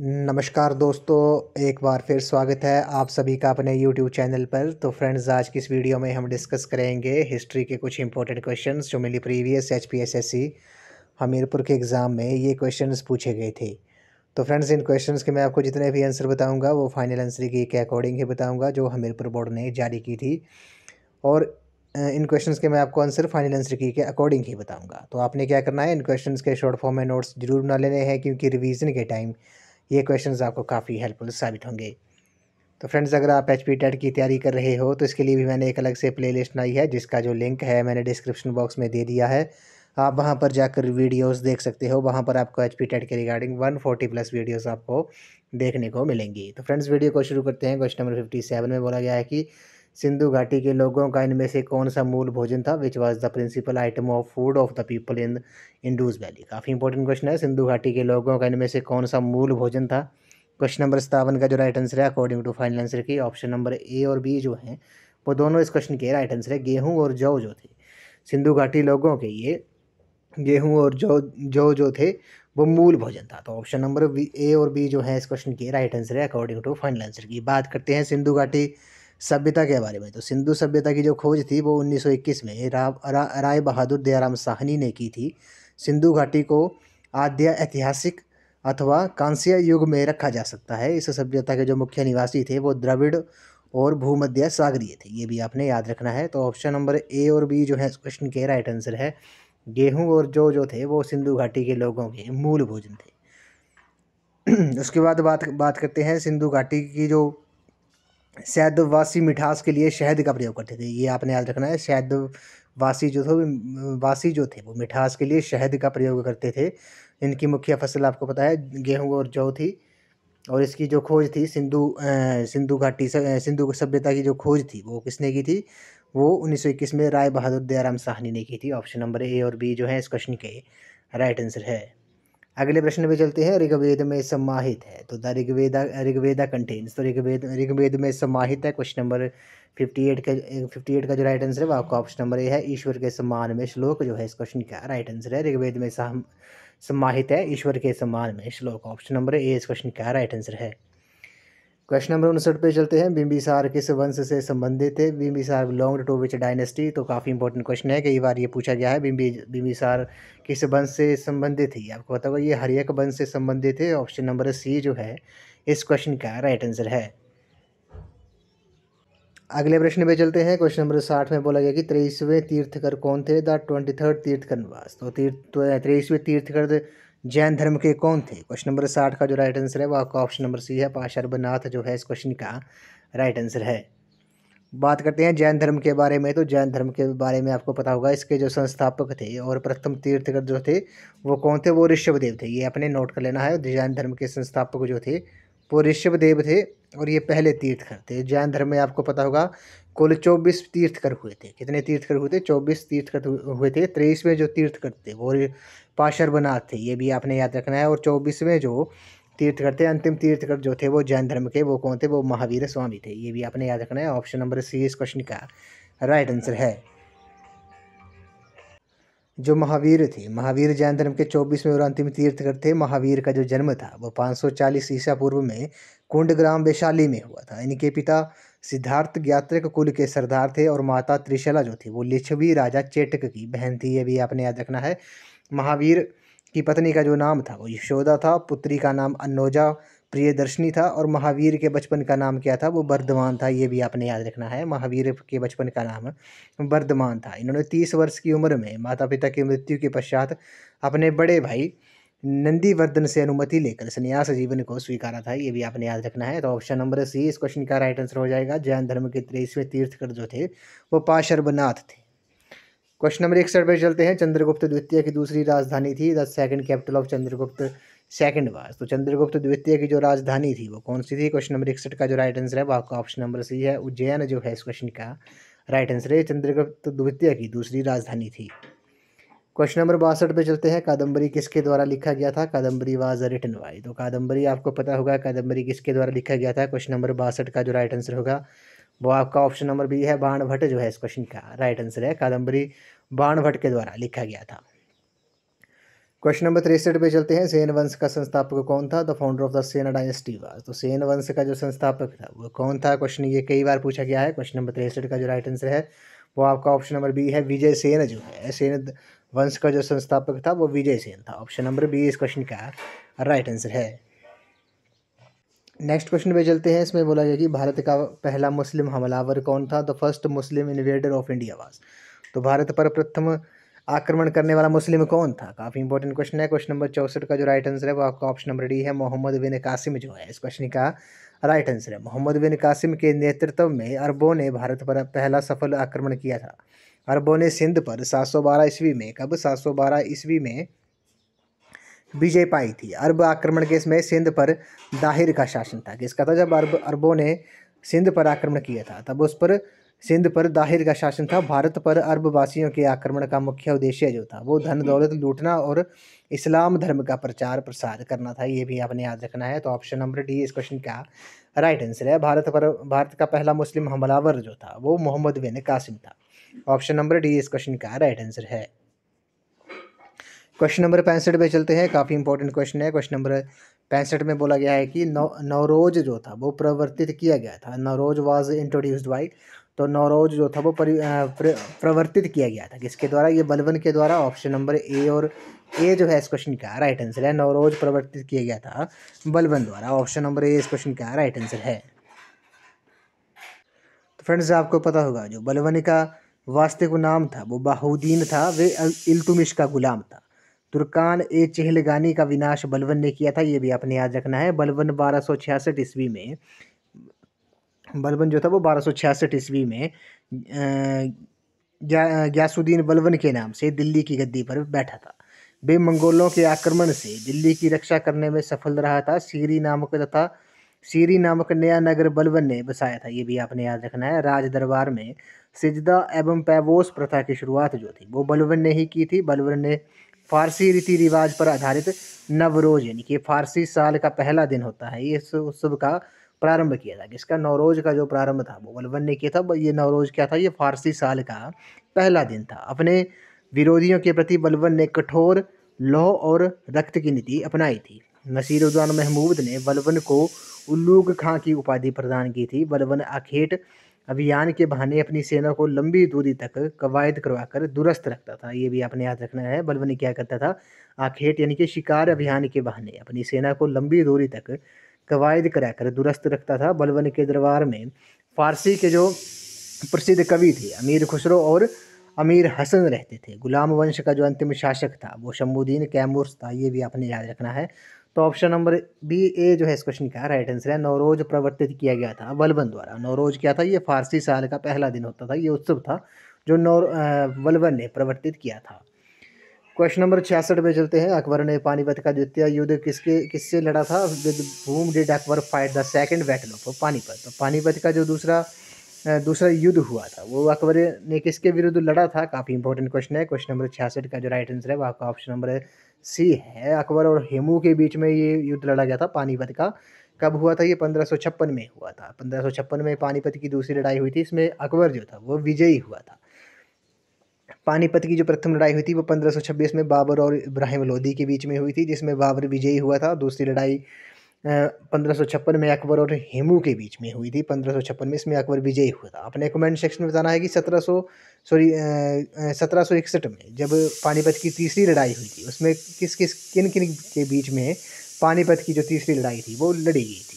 नमस्कार दोस्तों एक बार फिर स्वागत है आप सभी का अपने YouTube चैनल पर तो फ्रेंड्स आज की इस वीडियो में हम डिस्कस करेंगे हिस्ट्री के कुछ इंपॉर्टेंट क्वेश्चंस जो मिली previous H P S S C Hamirpur के एग्ज़ाम में ये क्वेश्चंस पूछे गए थे तो फ्रेंड्स इन क्वेश्चंस के मैं आपको जितने भी आंसर बताऊंगा वो फाइनल आंसर की के अकॉर्डिंग ही बताऊँगा जो हमीरपुर बोर्ड ने जारी की थी और इन क्वेश्चंस के मैं आपको आंसर फाइनल आंसर की के अकॉर्डिंग ही बताऊंगा तो आपने क्या करना है इन क्वेश्चंस के शॉर्ट फॉर्म में नोट्स जरूर बना लेने हैं क्योंकि रिविज़न के टाइम ये क्वेश्चन आपको काफ़ी हेल्पफुल साबित होंगे तो फ्रेंड्स अगर आप एच पी की तैयारी कर रहे हो तो इसके लिए भी मैंने एक अलग से लिस्ट बनाई है जिसका जो लिंक है मैंने डिस्क्रिप्शन बॉक्स में दे दिया है आप वहाँ पर जाकर वीडियोस देख सकते हो वहाँ पर आपको एच पी के रिगार्डिंग 140 प्लस वीडियोज़ आपको देखने को मिलेंगी तो फ्रेंड्स वीडियो को शुरू करते हैं क्वेश्चन नंबर 57 में बोला गया है कि सिंधु घाटी के लोगों का इनमें से कौन सा मूल भोजन था which was the principal item of food of the people in Indus valley काफ़ी इंपॉर्टेंट क्वेश्चन है सिंधु घाटी के लोगों का इनमें से कौन सा मूल भोजन था क्वेश्चन नंबर सतावन का जो राइट आंसर है अकॉर्डिंग टू फाइनल आंसर की ऑप्शन नंबर ए और बी जो हैं वो दोनों इस क्वेश्चन के राइट आंसर है गेहूँ और जौ जो थे सिंधु घाटी लोगों के ये गेहूँ और जौ जौ जो थे वो मूल भोजन था तो ऑप्शन नंबर ए और बी जो है इस क्वेश्चन के राइट आंसर है अकॉर्डिंग टू फाइनल आंसर की बात करते हैं सिंधु घाटी सभ्यता के बारे में तो सिंधु सभ्यता की जो खोज थी वो 1921 में रा, रा, राय बहादुर दयाराम साहनी ने की थी सिंधु घाटी को आद्य ऐतिहासिक अथवा कांस्य युग में रखा जा सकता है इस सभ्यता के जो मुख्य निवासी थे वो द्रविड़ और भूमध्य सागरीय थे ये भी आपने याद रखना है तो ऑप्शन नंबर ए और बी जो है क्वेश्चन के राइट आंसर है गेहूँ और जो जो थे वो सिंधु घाटी के लोगों के मूल भोजन थे उसके बाद बात बात करते हैं सिंधु घाटी की जो शहदवासी मिठास के लिए शहद का प्रयोग करते थे ये आपने याद रखना है वासी जो थे वासी जो थे वो मिठास के लिए शहद का प्रयोग करते थे इनकी मुख्य फसल आपको पता है गेहूँ और जौ थी और इसकी जो खोज थी सिंधु सिंधु घाटी सिंधु सभ्यता की जो खोज थी वो किसने की थी वो 1921 में राय बहादुर दयाराम साहनी ने की थी ऑप्शन नंबर ए और बी जो है इस क्वेश्चन के राइट आंसर है अगले प्रश्न पे चलते हैं ऋग्वेद में समाहित है तो द ऋग्वेदा ऋग्वेदा कंटेन्स तो ऋग्वेद ऋग्वेद में समाहित है क्वेश्चन नंबर फिफ्टी एट का फिफ्टी एट का जो राइट आंसर है वो आपका ऑप्शन नंबर ए है ईश्वर के सम्मान में श्लोक जो है इस क्वेश्चन का राइट आंसर है ऋग्वेद में समाहित है ईश्वर के सम्मान में श्लोक ऑप्शन नंबर ए इस क्वेश्चन का राइट आंसर है क्वेश्चन नंबर उनसठ पे चलते हैं बिम्बिसार किस वंश से संबंधित है Bimbisara belong to which dynasty तो काफ़ी इंपॉर्टेंट क्वेश्चन है कई बार ये पूछा गया है बिम्बी बिम्बिसार किस वंश से संबंधित है आपको पता होगा ये हरियक वंश से संबंधित है ऑप्शन नंबर सी जो है इस क्वेश्चन का राइट आंसर है अगले प्रश्न पे चलते हैं क्वेश्चन नंबर साठ में बोला गया कि तेईसवें तीर्थकर कौन थे द ट्वेंटी थर्ड तीर्थकर निवास तो तीर्थ तो, तेईसवें तीर्थकर जैन धर्म के कौन थे क्वेश्चन नंबर साठ का जो राइट आंसर है वो आपका ऑप्शन नंबर सी है पाशर्भनाथ जो है इस क्वेश्चन का राइट आंसर है बात करते हैं जैन धर्म के बारे में तो जैन धर्म के बारे में आपको पता होगा इसके जो संस्थापक थे और प्रथम तीर्थकर जो थे वो कौन थे वो ऋषभदेव थे ये अपने नोट कर लेना है जैन धर्म के संस्थापक जो थे वो ऋषभदेव थे और ये पहले तीर्थकर थे जैन धर्म में आपको पता होगा कुल चौबीस तीर्थकर हुए थे कितने तीर्थकर हुए थे चौबीस तीर्थकर हुए थे तेईसवें जो तीर्थकर थे वो पाशरबनाथ थे ये भी आपने याद रखना है और चौबीसवें जो तीर्थकर थे अंतिम तीर्थकर जो थे वो जैन धर्म के वो कौन थे वो महावीर स्वामी थे ये भी आपने याद रखना है ऑप्शन नंबर सी इस क्वेश्चन का राइट आंसर है जो महावीर थे महावीर जैन धर्म के चौबीसवें और अंतिम तीर्थकर थे महावीर का जो जन्म था वो 540 ईसा पूर्व में कुंड ग्राम वैशाली में हुआ था इनके पिता सिद्धार्थ ज्ञात्रक कुल के सरदार थे और माता त्रिशला जो थी वो लिच्छवी राजा चेटक की बहन थी ये भी आपने याद रखना है महावीर की पत्नी का जो नाम था वो यशोदा था पुत्री का नाम अन्नोजा प्रियदर्शनी था और महावीर के बचपन का नाम क्या था वो वर्धमान था ये भी आपने याद रखना है महावीर के बचपन का नाम वर्धमान था इन्होंने तीस वर्ष की उम्र में माता पिता की मृत्यु के पश्चात अपने बड़े भाई नंदीवर्धन से अनुमति लेकर संन्यास जीवन को स्वीकारा था ये भी आपने याद रखना है तो ऑप्शन नंबर सी इस क्वेश्चन का राइट आंसर हो जाएगा जैन धर्म के तेईसवें तीर्थकर जो थे वो पाशर्भनाथ थे क्वेश्चन नंबर इकसठ सर्वे चलते हैं चंद्रगुप्त द्वितीय की दूसरी राजधानी थी the second capital of Chandragupta second was तो चंद्रगुप्त द्वितीय की जो राजधानी थी वो कौन सी थी क्वेश्चन नंबर इकसठ का जो राइट आंसर है वो आपका ऑप्शन नंबर सी है उज्जैन जो है इस क्वेश्चन का राइट आंसर है चंद्रगुप्त द्वितीय की दूसरी राजधानी थी क्वेश्चन नंबर बासठ पे चलते हैं कादंबरी किसके द्वारा लिखा गया था कादंबरी वाज रिटन वाई तो कादंबरी आपको पता होगा कादंबरी किसके द्वारा लिखा गया था क्वेश्चन नंबर बासठ का जो राइट आंसर होगा वो आपका ऑप्शन नंबर बी है बाण भट्ट जो है इस क्वेश्चन का राइट आंसर है कादम्बरी बाण भट्ट के द्वारा लिखा गया था क्वेश्चन नंबर तिरसठ पे चलते हैं सेन वंश का संस्थापक कौन था the founder of the Sena dynasty was तो सेन वंश का जो संस्थापक था वो कौन था क्वेश्चन ये कई बार पूछा गया है क्वेश्चन नंबर तिरसठ का जो राइट आंसर है वो आपका ऑप्शन नंबर बी है विजय सेन जो है सेन वंश का जो संस्थापक था वो विजय सेन था ऑप्शन नंबर बी इस क्वेश्चन का राइट आंसर है नेक्स्ट क्वेश्चन पे चलते हैं इसमें बोला गया कि भारत का पहला मुस्लिम हमलावर कौन था the first Muslim invader of India was तो भारत पर प्रथम आक्रमण करने वाला मुस्लिम कौन था काफ़ी इंपॉर्टेंट क्वेश्चन है क्वेश्चन नंबर चौसठ का जो राइट आंसर है वो आपका ऑप्शन नंबर डी है मोहम्मद बिन कासिम जो है इस क्वेश्चन का राइट आंसर है मोहम्मद बिन कासिम के नेतृत्व में अरबों ने भारत पर पहला सफल आक्रमण किया था अरबों ने सिंध पर 712 ईस्वी में कब 712 ईस्वी में विजय पाई थी अरब आक्रमण के समय सिंध पर दाहिर का शासन था किसका था जब अरब अरबों ने सिंध पर आक्रमण किया था तब उस पर सिंध पर दाहिर का शासन था भारत पर अरबवासियों के आक्रमण का मुख्य उद्देश्य जो था वो धन दौलत लूटना और इस्लाम धर्म का प्रचार प्रसार करना था ये भी आपने याद रखना है तो ऑप्शन नंबर डी इस क्वेश्चन का राइट आंसर है भारत पर भारत का पहला मुस्लिम हमलावर जो था वो मोहम्मद बिन कासिम था ऑप्शन नंबर डी इस क्वेश्चन का राइट आंसर है क्वेश्चन नंबर पैंसठ पे चलते हैं काफ़ी इंपॉर्टेंट क्वेश्चन है क्वेश्चन नंबर पैंसठ में बोला गया है कि नौ नवरोज जो था वो प्रवर्तित किया गया था नवरोज वाज इंट्रोड्यूस्ड बाई तो नवरोज जो था वो परि प्रवर्तित किया गया था किसके द्वारा ये बलवन के द्वारा ऑप्शन नंबर ए और ए जो है इस क्वेश्चन का राइट आंसर है नवरोज प्रवर्तित किया गया था बलवन द्वारा ऑप्शन नंबर ए इस क्वेश्चन का राइट आंसर है तो फ्रेंड्स आपको पता होगा जो बलवन का वास्ते को नाम था वो बाहुद्दीन था वे इल्तुमिश का गुलाम था तुर्कान ए चहलगानी का विनाश बलवन ने किया था ये भी आपने याद रखना है बलवन बारह सौ छियासठ ईस्वी में बलवन जो था वो बारह सौ छियासठ ईस्वी में ग्यासुद्दीन बलवन के नाम से दिल्ली की गद्दी पर बैठा था वे मंगोलों के आक्रमण से दिल्ली की रक्षा करने में सफल रहा था सीरी नामक तथा सीरी नामक नया नगर बलवन ने बसाया था ये भी आपने याद रखना है राज दरबार में सिजदा एवं पैवोस प्रथा की शुरुआत जो थी वो बलवन ने ही की थी बलवन ने फारसी रीति रिवाज पर आधारित नवरोज यानी कि फारसी साल का पहला दिन होता है इस उत्सव का प्रारंभ किया था इसका नवरोज का जो प्रारंभ था वो बलवन ने किया था ये नवरोज क्या था ये फारसी साल का पहला दिन था अपने विरोधियों के प्रति बलवन ने कठोर लोह और रक्त की नीति अपनाई थी नसीरुद्दौन महमूद ने बलवन को उल्लूक खां की उपाधि प्रदान की थी बलवन आखेट अभियान के बहाने अपनी सेना को लंबी दूरी तक कवायद करवाकर दुरुस्त रखता था ये भी आपने याद रखना है बलबन क्या करता था आखेट यानी कि शिकार अभियान के बहाने अपनी सेना को लंबी दूरी तक कवायद कराकर दुरुस्त रखता था बलबन के दरबार में फारसी के जो प्रसिद्ध कवि थे अमीर खुसरो और अमीर हसन रहते थे गुलाम वंश का जो अंतिम शासक था वो शम्बुद्दीन कैमूर्स था ये भी आपने याद रखना है तो ऑप्शन नंबर बी ए जो है इस क्वेश्चन का राइट आंसर है नवरोज प्रवर्तित किया गया था बलबन द्वारा नवरोज क्या था ये फारसी साल का पहला दिन होता था ये उत्सव था जो नौ बलबन ने प्रवर्तित किया था क्वेश्चन नंबर छियासठ में चलते हैं अकबर ने पानीपत का द्वितीय युद्ध किसके किससे लड़ा था with whom did Akbar fight the second battle of Panipat तो पानीपत का जो दूसरा दूसरा युद्ध हुआ था वो अकबर ने किसके विरुद्ध लड़ा था काफ़ी इंपॉर्टेंट क्वेश्चन है क्वेश्चन नंबर छियासठ का जो राइट आंसर है वो आपका ऑप्शन नंबर सी है अकबर और हेमू के बीच में ये युद्ध लड़ा गया था पानीपत का कब हुआ था ये पंद्रह में हुआ था पंद्रह में पानीपत की दूसरी लड़ाई हुई थी इसमें अकबर जो था वो विजयी हुआ था पानीपत की जो प्रथम लड़ाई हुई थी वो 1526 में बाबर और इब्राहिम लोधी के बीच में हुई थी जिसमें बाबर विजयी हुआ था दूसरी लड़ाई पंद्रह में अकबर और हेमू के बीच में हुई थी पंद्रह में इसमें अकबर विजयी हुआ था अपने कमेंट सेक्शन में बताना है कि सत्रह सॉरी सत्रह इकसठ में जब पानीपत की तीसरी लड़ाई हुई थी उसमें किस किस किन किन के बीच में पानीपत की जो तीसरी लड़ाई थी वो लड़ी गई थी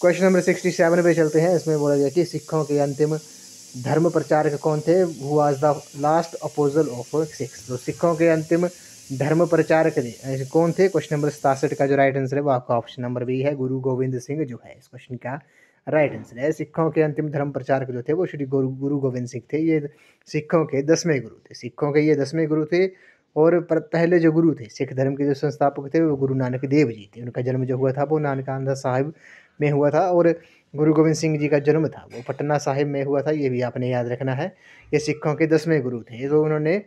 क्वेश्चन नंबर सिक्सटी सेवन पे चलते हैं इसमें बोला गया कि सिखों के अंतिम धर्म प्रचारक कौन थे who is the last apostle of Sikhs तो सिखों के अंतिम धर्म प्रचारक ने कौन थे क्वेश्चन नंबर सतासठ का जो राइट आंसर है वो आपका ऑप्शन नंबर बी है गुरु गोविंद सिंह जो है इस क्वेश्चन का राइट आंसर है सिखों के अंतिम धर्म प्रचारक जो थे वो श्री गुरु गुरु गोविंद सिंह थे ये सिखों के दसवें गुरु थे सिखों के ये दसवें गुरु थे और पहले जो गुरु थे सिख धर्म के जो संस्थापक थे वो गुरु नानक देव जी थे उनका जन्म जो हुआ था वो नानकानंदा साहिब में हुआ था और गुरु गोविंद सिंह जी का जन्म था वो पटना साहिब में हुआ था ये भी आपने याद रखना है ये सिखों के दसवें गुरु थे तो उन्होंने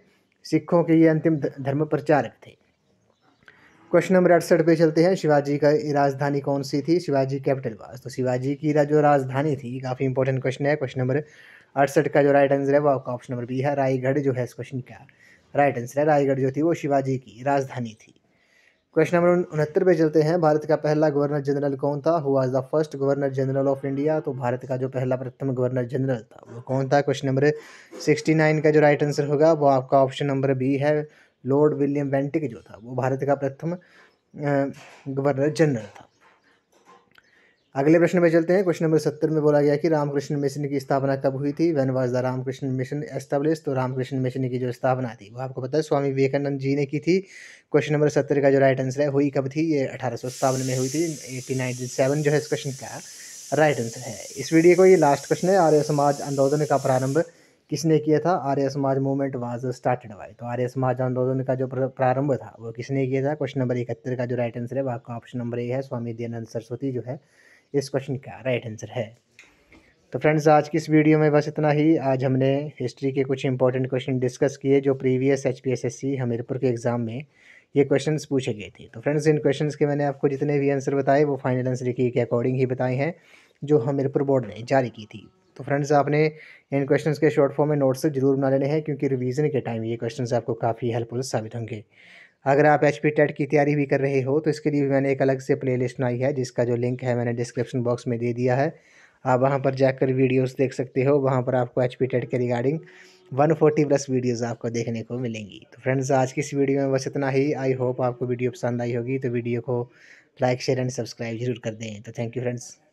सिखों के ये अंतिम धर्म प्रचारक थे क्वेश्चन नंबर अड़सठ पे चलते हैं शिवाजी का राजधानी कौन सी थी शिवाजी कैपिटल वाज तो शिवाजी की जो राजधानी थी काफ़ी इंपॉर्टेंट क्वेश्चन है क्वेश्चन नंबर अड़सठ का जो राइट आंसर है वो आपका ऑप्शन नंबर बी है रायगढ़ जो है इस क्वेश्चन का राइट आंसर है रायगढ़ जो थी वो शिवाजी की राजधानी थी क्वेश्चन नंबर उनहत्तर पे चलते हैं भारत का पहला गवर्नर जनरल कौन था who is the first governor general of India तो भारत का जो पहला प्रथम गवर्नर जनरल था वो कौन था क्वेश्चन नंबर सिक्सटी नाइन का जो राइट आंसर होगा वो आपका ऑप्शन नंबर बी है लॉर्ड विलियम वेंटिक जो था वो भारत का प्रथम गवर्नर जनरल था अगले प्रश्न पे चलते हैं क्वेश्चन नंबर सत्तर में बोला गया कि रामकृष्ण मिशन की स्थापना कब हुई थी when was the Ramakrishna Mission establish तो रामकृष्ण मिशन की जो स्थापना थी वो आपको पता है स्वामी विवेकानंद जी ने की थी क्वेश्चन नंबर सत्तर का जो राइट आंसर है हुई कब थी ये अठारह में हुई थी एटीन नाइनटी सेवन जो है इस क्वेश्चन का राइट आंसर है इस वीडियो को ये लास्ट क्वेश्चन है आर्य समाज आंदोलन का प्रारंभ किसने किया था आर्य समाज मूवमेंट वाज स्टार्टेड बाय तो आर्य समाज आंदोलन का जो प्रारंभ था वो किसने किया था क्वेश्चन नंबर इकहत्तर का जो राइट आंसर है वो आपका ऑप्शन नंबर ए है स्वामी दयानंद सरस्वती जो है इस क्वेश्चन का राइट आंसर है तो फ्रेंड्स आज की इस वीडियो में बस इतना ही आज हमने हिस्ट्री के कुछ इंपॉर्टेंट क्वेश्चन डिस्कस किए जो previous H P S S C Hamirpur के एग्ज़ाम में ये क्वेश्चंस पूछे गए थे तो फ्रेंड्स इन क्वेश्चंस के मैंने आपको जितने भी आंसर बताए वो फाइनल आंसर की के अकॉर्डिंग ही बताए हैं जो हमीरपुर बोर्ड ने जारी की थी तो फ्रेंड्स आपने इन क्वेश्चन के शॉर्ट फॉर्म में नोट्स जरूर बना लेने हैं क्योंकि रिवीजन के टाइम ये क्वेश्चन आपको काफ़ी हेल्पफुल साबित होंगे अगर आप एच पी टेट की तैयारी भी कर रहे हो तो इसके लिए भी मैंने एक अलग से प्ले लिस्ट बनाई है जिसका जो लिंक है मैंने डिस्क्रिप्शन बॉक्स में दे दिया है आप वहाँ पर जाकर वीडियोस देख सकते हो वहाँ पर आपको एच पी टेट के रिगार्डिंग 140 प्लस वीडियोज़ आपको देखने को मिलेंगी तो फ्रेंड्स आज की इस वीडियो में बस इतना ही आई होप आपको वीडियो पसंद आई होगी तो वीडियो को लाइक शेयर एंड सब्सक्राइब जरूर कर दें तो थैंक यू फ्रेंड्स